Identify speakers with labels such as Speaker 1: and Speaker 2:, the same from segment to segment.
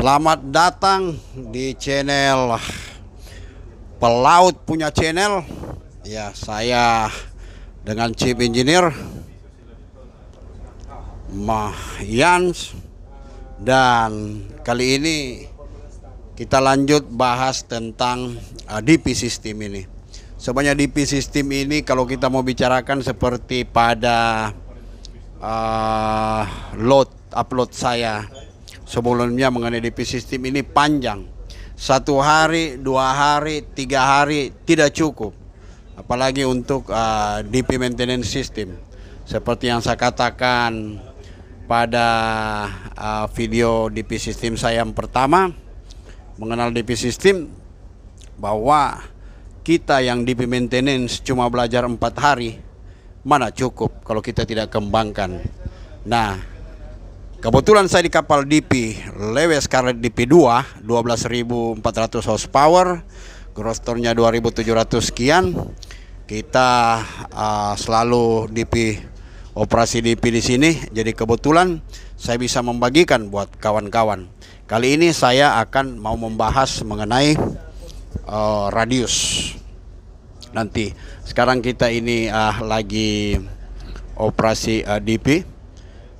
Speaker 1: Selamat datang di channel Pelaut punya channel Ya saya dengan chief engineer Mahyans Dan kali ini kita lanjut bahas tentang uh, DP system ini Sebenarnya DP system ini kalau kita mau bicarakan seperti pada uh, load upload saya sebelumnya mengenai DP sistem ini panjang. Satu hari, dua hari, tiga hari tidak cukup. Apalagi untuk uh, ah, DP maintenance system. Seperti yang saya katakan pada uh, video DP sistem saya yang pertama mengenal DP sistem bahwa kita yang DP maintenance cuma belajar empat hari mana cukup kalau kita tidak kembangkan. Nah, Kebetulan saya di kapal DP Lewes Karet DP2 12.400 horsepower Gross 2.700 sekian Kita uh, selalu DP operasi DP di sini Jadi kebetulan saya bisa membagikan buat kawan-kawan Kali ini saya akan mau membahas mengenai uh, radius Nanti sekarang kita ini uh, lagi operasi uh, DP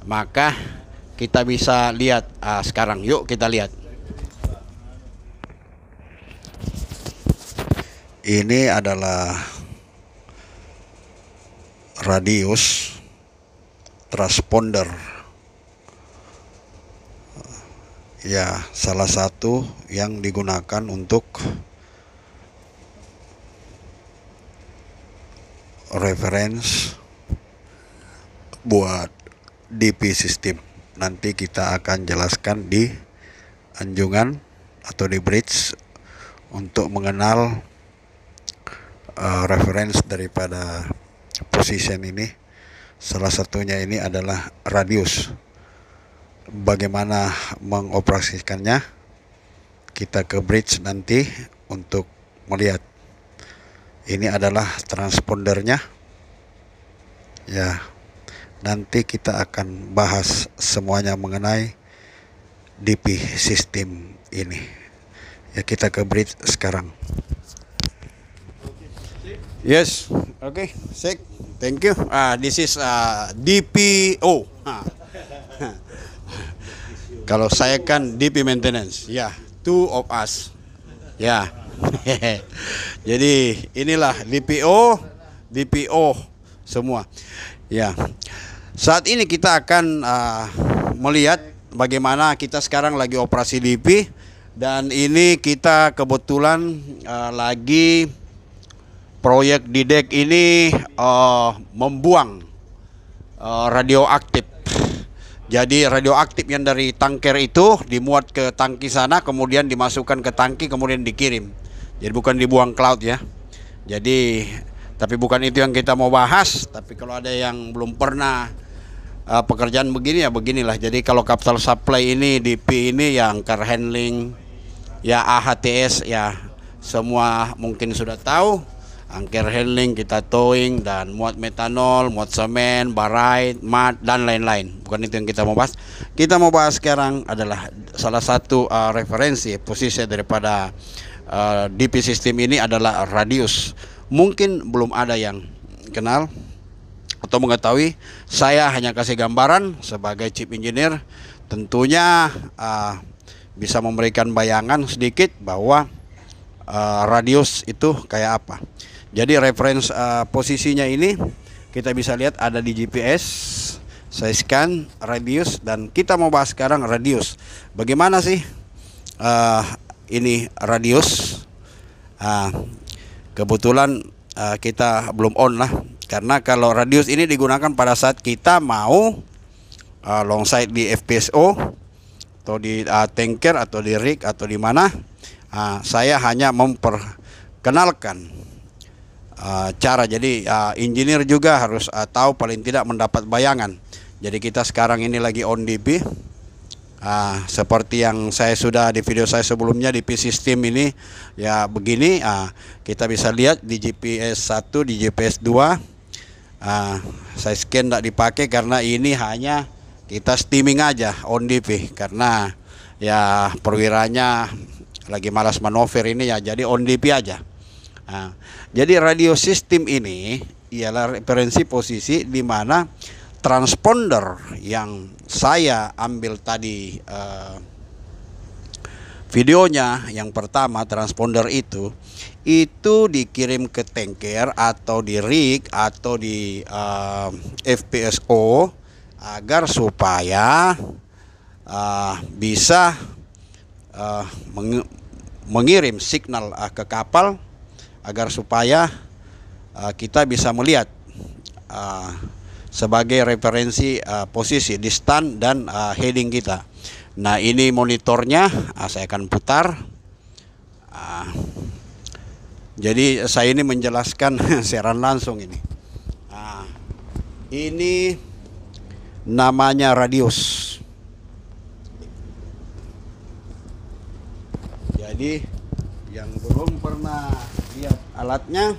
Speaker 1: Maka kita bisa lihat uh, sekarang. Yuk kita lihat. Ini adalah radius transponder. Ya, salah satu yang digunakan untuk reference buat DP system nanti kita akan jelaskan di anjungan atau di bridge untuk mengenal uh, reference daripada position ini salah satunya ini adalah radius bagaimana mengoperasikannya kita ke bridge nanti untuk melihat ini adalah transpondernya ya Nanti kita akan bahas semuanya mengenai DP sistem ini. Ya kita ke bridge sekarang. Yes, okay, sick. Thank you. Uh, this is uh, ah, DPO. Uh. Kalau saya kan DP maintenance, ya, yeah, two of us, ya. Yeah. Jadi inilah DPO, DPO semua, ya. Yeah. Saat ini kita akan uh, melihat bagaimana kita sekarang lagi operasi LIPI dan ini kita kebetulan uh, lagi proyek di dek ini uh, membuang uh, radioaktif. Jadi radioaktif yang dari tangker itu dimuat ke tangki sana kemudian dimasukkan ke tangki kemudian dikirim. Jadi bukan dibuang ke laut ya. Jadi tapi bukan itu yang kita mau bahas, tapi kalau ada yang belum pernah uh, pekerjaan begini ya beginilah. Jadi kalau capital supply ini DP ini yang ya car handling ya AHTS ya semua mungkin sudah tahu angker handling kita towing dan muat metanol, muat semen, barai, mat dan lain-lain. Bukan itu yang kita mau bahas. Kita mau bahas sekarang adalah salah satu uh, referensi posisi daripada uh, eh, DP sistem ini adalah radius. Mungkin belum ada yang kenal atau mengetahui, saya hanya kasih gambaran sebagai chip engineer tentunya uh, bisa memberikan bayangan sedikit bahwa uh, radius itu kayak apa. Jadi reference uh, posisinya ini kita bisa lihat ada di GPS. Saya scan radius dan kita mau bahas sekarang radius. Bagaimana sih uh, ini radius? Uh, kebetulan uh, kita belum on lah karena kalau radius ini digunakan pada saat kita mau uh, long sight di FPSO atau di uh, tanker atau di rig atau di mana uh, saya hanya memperkenalkan uh, cara jadi uh, engineer juga harus uh, tahu paling tidak mendapat bayangan jadi kita sekarang ini lagi on DB uh, seperti yang saya sudah di video saya sebelumnya di PC Steam ini ya begini uh, kita bisa lihat di GPS 1 di GPS 2 uh, saya scan tidak dipakai karena ini hanya kita steaming aja on DP karena ya perwiranya lagi malas manuver ini ya jadi on DP aja nah, jadi radio sistem ini ialah referensi posisi di mana transponder yang saya ambil tadi eh, videonya yang pertama transponder itu itu dikirim ke tanker atau di rig atau di uh, eh, FPSO agar supaya uh, bisa uh, eh, meng mengirim signal uh, ke kapal agar supaya uh, kita bisa melihat uh, sebagai referensi uh, posisi distan dan uh, heading kita. Nah ini monitornya ah, saya akan putar ah, jadi saya ini menjelaskan siaran langsung ini ah, ini namanya radius jadi yang belum pernah lihat alatnya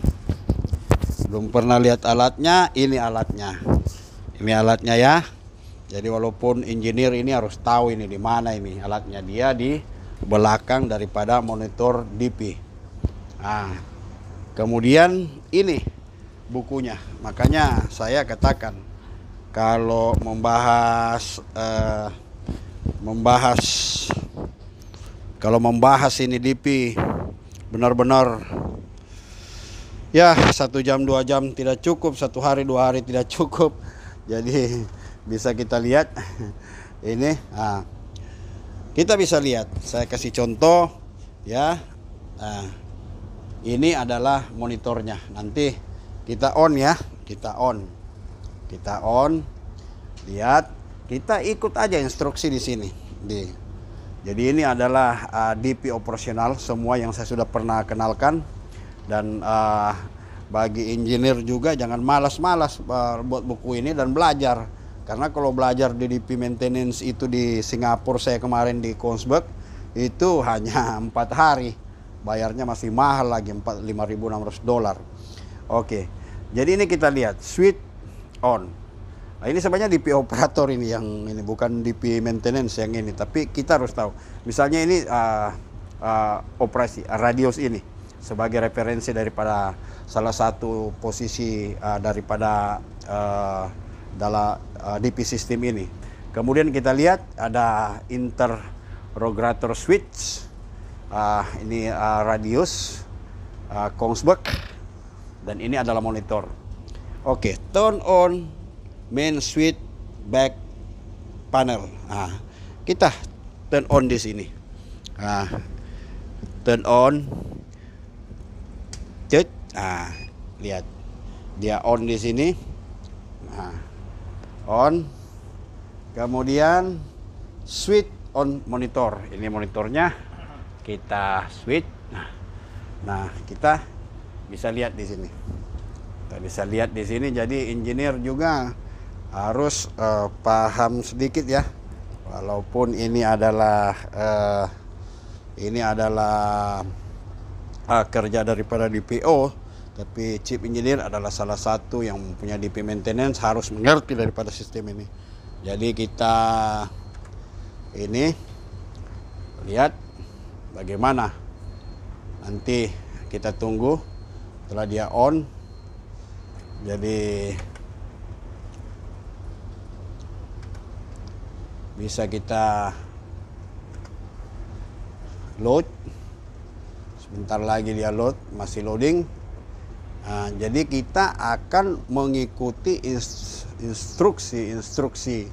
Speaker 1: belum pernah lihat alatnya ini alatnya ini alatnya ya jadi walaupun engineer ini harus tahu ini di mana ini alatnya dia di belakang daripada monitor DP. Nah, kemudian ini bukunya. Makanya saya katakan kalau membahas eh, membahas kalau membahas ini DP benar-benar ya satu jam dua jam tidak cukup satu hari dua hari tidak cukup jadi bisa kita lihat ini nah, kita bisa lihat saya kasih contoh ya nah, ini adalah monitornya nanti kita on ya kita on kita on lihat kita ikut aja instruksi di sini di jadi ini adalah uh, ah, DP operasional semua yang saya sudah pernah kenalkan dan uh, bagi engineer juga jangan malas-malas ah, buat buku ini dan belajar karena kalau belajar di DP maintenance itu di Singapura saya kemarin di Konsberg itu hanya empat hari. Bayarnya masih mahal lagi 5.600 dolar. Oke. Jadi ini kita lihat switch on. Nah, ini sebenarnya DP operator ini yang ini bukan DP maintenance yang ini, tapi kita harus tahu. Misalnya ini uh, uh, operasi uh, radius ini sebagai referensi daripada salah satu posisi uh, daripada uh, dalam uh, eh, DP sistem ini. Kemudian kita lihat ada interrogator switch, uh, ini uh, radius, uh, Kongsberg, dan ini adalah monitor. Oke, okay, turn on main switch back panel. Nah, kita turn on di sini. Nah, turn on, judge. nah, lihat dia on di sini on kemudian switch on monitor ini monitornya kita switch nah, nah kita bisa lihat di sini kita bisa lihat di sini jadi engineer juga harus uh, paham sedikit ya walaupun ini adalah uh, ini adalah uh, kerja daripada DPO tapi chip engineer adalah salah satu yang punya DP maintenance harus mengerti daripada sistem ini. Jadi kita ini lihat bagaimana nanti kita tunggu setelah dia on jadi bisa kita load sebentar lagi dia load masih loading Nah, jadi kita akan mengikuti instruksi-instruksi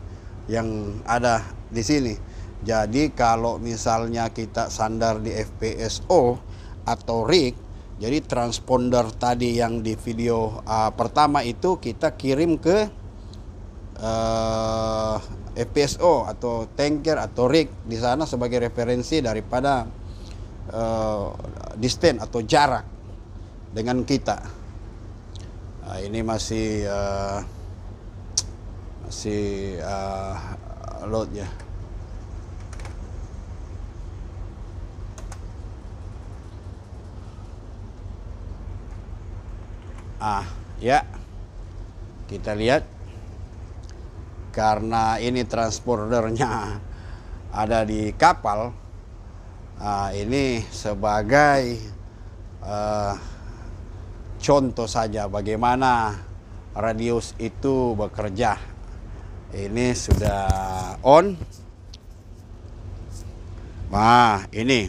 Speaker 1: yang ada di sini. Jadi kalau misalnya kita sandar di FPSO atau rig, jadi transponder tadi yang di video uh, pertama itu kita kirim ke uh, FPSO atau tanker atau rig di sana sebagai referensi daripada uh, distance atau jarak dengan kita. Nah, ini masih uh, masih uh, load ya ah ya kita lihat karena ini transpordernya ada di kapal uh, ini sebagai uh, contoh saja bagaimana radius itu bekerja. Ini sudah on. Nah, ini.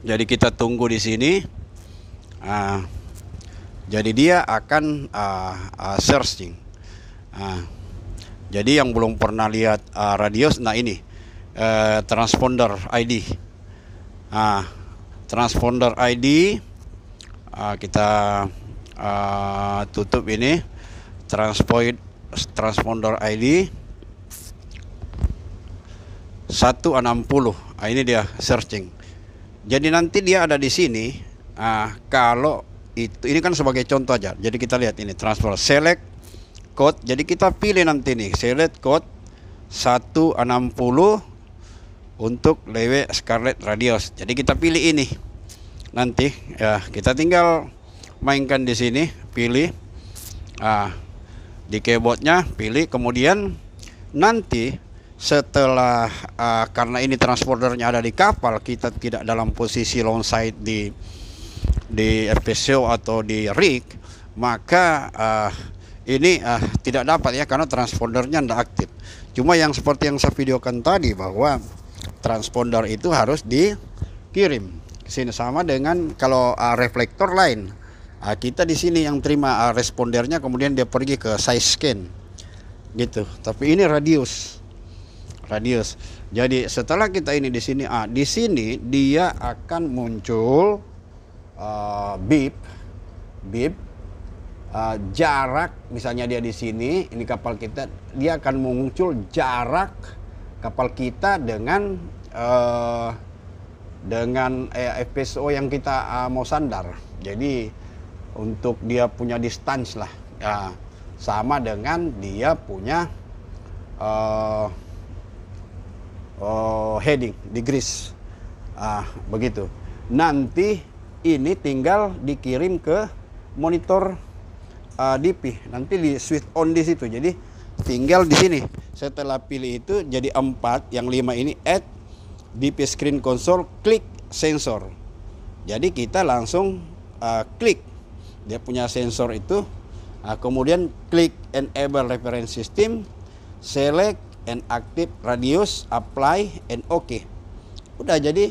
Speaker 1: Jadi kita tunggu di sini. Uh, jadi dia akan uh, uh, searching. Uh, jadi yang belum pernah lihat uh, radius, nah ini uh, transponder ID. Uh, transponder ID uh, kita uh, tutup ini transpoint transponder ID 160 nah, ini dia searching jadi nanti dia ada di sini uh, kalau itu ini kan sebagai contoh aja jadi kita lihat ini transfer select code jadi kita pilih nanti nih select code 160 untuk lewe scarlet radius jadi kita pilih ini nanti ya kita tinggal mainkan di sini pilih ah, di keyboardnya pilih kemudian nanti setelah uh, karena ini transpondernya ada di kapal kita tidak dalam posisi longside di di FPSO atau di rig maka uh, ini uh, tidak dapat ya karena transpondernya tidak aktif cuma yang seperti yang saya videokan tadi bahwa transponder itu harus dikirim sini sama dengan kalau uh, reflektor lain. Uh, kita di sini yang terima uh, respondernya kemudian dia pergi ke size scan. Gitu. Tapi ini radius. Radius. Jadi setelah kita ini di sini uh, di sini dia akan muncul uh, beep beep uh, jarak misalnya dia di sini, ini kapal kita, dia akan muncul jarak kapal kita dengan uh, dengan eh, FPSO yang kita uh, mau sandar. Jadi untuk dia punya distance lah, ya, sama dengan dia punya uh, uh, heading degrees, uh, ah, begitu. Nanti ini tinggal dikirim ke monitor uh, ah, DP, nanti di switch on di situ. Jadi tinggal di sini. Setelah pilih itu jadi empat, yang lima ini add di screen console klik sensor. Jadi kita langsung uh, klik dia punya sensor itu. Uh, kemudian klik enable reference system, select and active radius, apply and OK. Udah jadi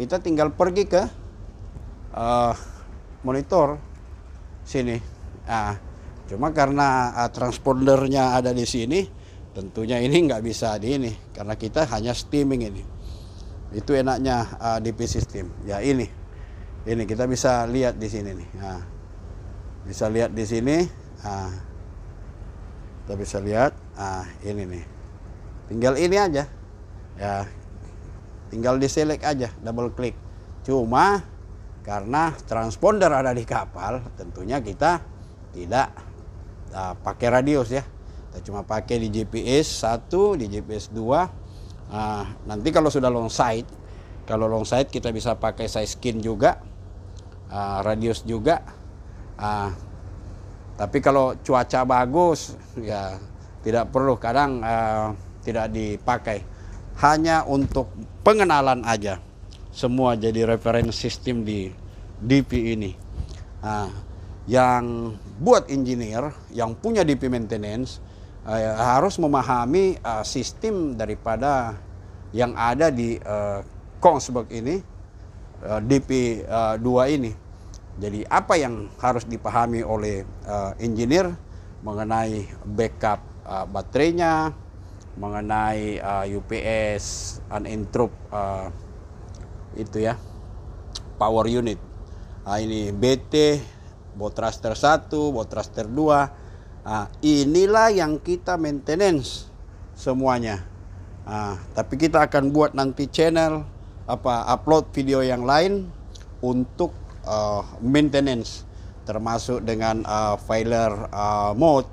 Speaker 1: kita tinggal pergi ke uh, monitor sini. ah cuma karena uh, transpondernya ada di sini, tentunya ini nggak bisa di ini karena kita hanya steaming ini. Itu enaknya uh, ah, DP system. Ya ini. Ini kita bisa lihat di sini nih. Nah, bisa lihat di sini. Nah, kita bisa lihat. Nah, ini nih. Tinggal ini aja. Ya. Tinggal di select aja, double klik. Cuma karena transponder ada di kapal, tentunya kita tidak uh, pakai radius ya. Kita cuma pakai di GPS 1, di GPS 2, Nah, nanti kalau sudah long side, kalau long side kita bisa pakai size skin juga, uh, radius juga. Uh, tapi kalau cuaca bagus, ya tidak perlu kadang uh, tidak dipakai. Hanya untuk pengenalan aja. Semua jadi referensi sistem di DP ini. Nah, yang buat engineer, yang punya DP maintenance, eh, harus memahami eh, sistem daripada yang ada di eh, Kongsberg ini eh, DP2 eh, ini. Jadi apa yang harus dipahami oleh eh, engineer mengenai backup eh, baterainya, mengenai uh, eh, UPS uninterrupt uh, itu ya power unit. Nah, ini BT, botraster satu 1, bot 2 Nah, inilah yang kita maintenance semuanya. Nah, tapi kita akan buat nanti channel apa upload video yang lain untuk uh, maintenance termasuk dengan uh, ah, failure uh, ah, mode,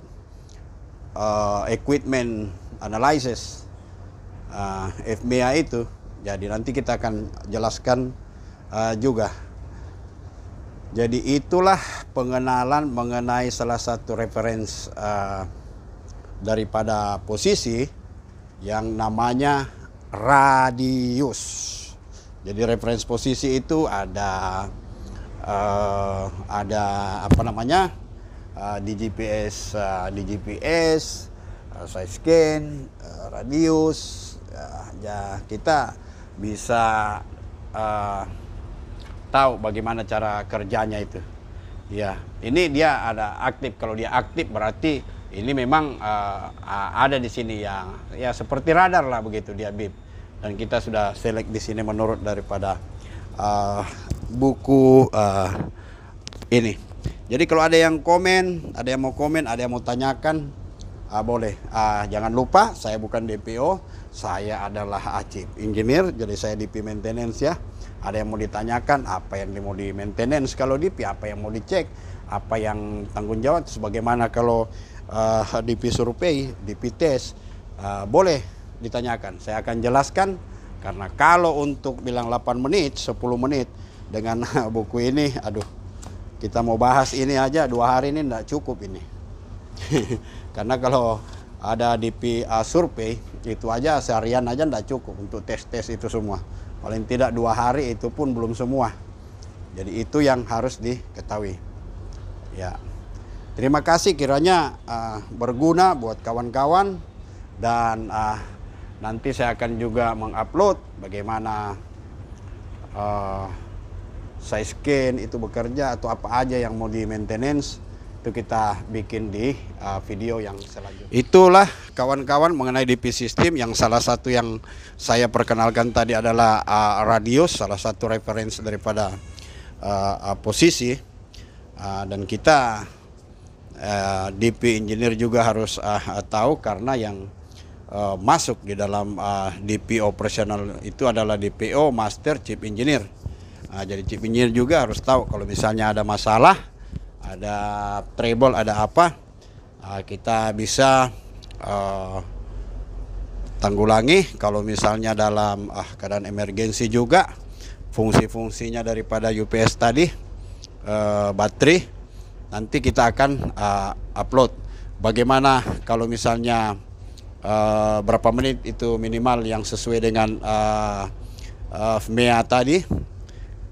Speaker 1: uh, equipment analysis, uh, FBA itu. Jadi nanti kita akan jelaskan uh, juga. Jadi itulah pengenalan mengenai salah satu referensi uh, eh, daripada posisi yang namanya radius. Jadi referensi posisi itu ada uh, ada apa namanya uh, di GPS uh, di GPS uh, size scan uh, radius uh, ya kita bisa uh, tahu bagaimana cara kerjanya itu. Ya, ini dia ada aktif. Kalau dia aktif berarti ini memang uh, ada di sini yang ya seperti radar lah begitu dia bib. Dan kita sudah selek di sini menurut daripada uh, buku uh, ini. Jadi kalau ada yang komen, ada yang mau komen, ada yang mau tanyakan, uh, boleh. Uh, jangan lupa saya bukan DPO, saya adalah Acip Engineer, jadi saya DP Maintenance ya ada yang mau ditanyakan apa yang mau di maintenance kalau DP apa yang mau dicek apa yang tanggung jawab sebagaimana kalau uh, eh, DP survei DP tes uh, eh, boleh ditanyakan saya akan jelaskan karena kalau untuk bilang 8 menit 10 menit dengan buku ini aduh kita mau bahas ini aja dua hari ini tidak cukup ini karena kalau ada DP eh, survei itu aja seharian aja tidak cukup untuk tes-tes itu semua paling tidak dua hari itu pun belum semua jadi itu yang harus diketahui ya terima kasih kiranya uh, berguna buat kawan-kawan dan uh, nanti saya akan juga mengupload bagaimana uh, size scan itu bekerja atau apa aja yang mau di maintenance itu kita bikin di uh, video yang selanjutnya. Itulah kawan-kawan mengenai DP system yang salah satu yang saya perkenalkan tadi adalah uh, radius salah satu referensi daripada uh, uh, posisi uh, dan kita uh, DP engineer juga harus uh, tahu karena yang uh, masuk di dalam uh, DP operasional itu adalah DPO master chief engineer. Nah, jadi chief engineer juga harus tahu kalau misalnya ada masalah ada treble ada apa uh, kita bisa uh, tanggulangi kalau misalnya dalam ah, keadaan emergensi juga fungsi-fungsinya daripada UPS tadi uh, baterai nanti kita akan uh, upload bagaimana kalau misalnya uh, berapa menit itu minimal yang sesuai dengan uh, uh, MEA tadi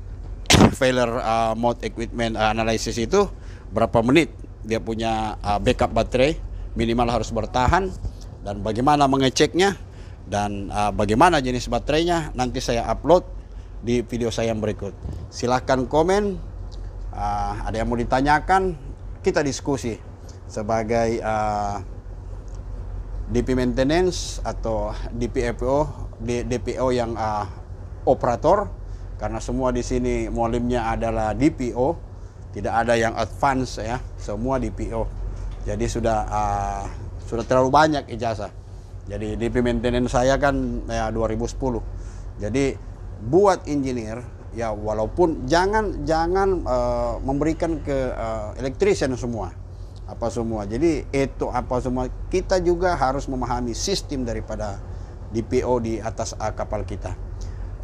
Speaker 1: failure uh, mode equipment analysis itu berapa menit dia punya uh, backup baterai minimal harus bertahan dan bagaimana mengeceknya dan uh, bagaimana jenis baterainya nanti saya upload di video saya yang berikut silahkan komen uh, ada yang mau ditanyakan kita diskusi sebagai uh, DP maintenance atau DPFO DPO yang uh, operator karena semua di sini mualimnya adalah DPO tidak ada yang advance ya semua DPO, jadi sudah uh, sudah terlalu banyak ijazah jadi DP maintenance saya kan ya 2010 jadi buat engineer ya walaupun jangan jangan uh, memberikan ke uh, electrician semua apa semua jadi itu apa semua kita juga harus memahami sistem daripada DPO di atas uh, kapal kita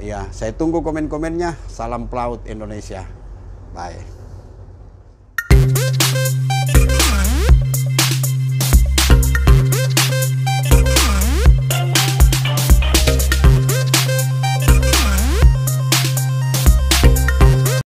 Speaker 1: ya saya tunggu komen-komennya salam pelaut Indonesia bye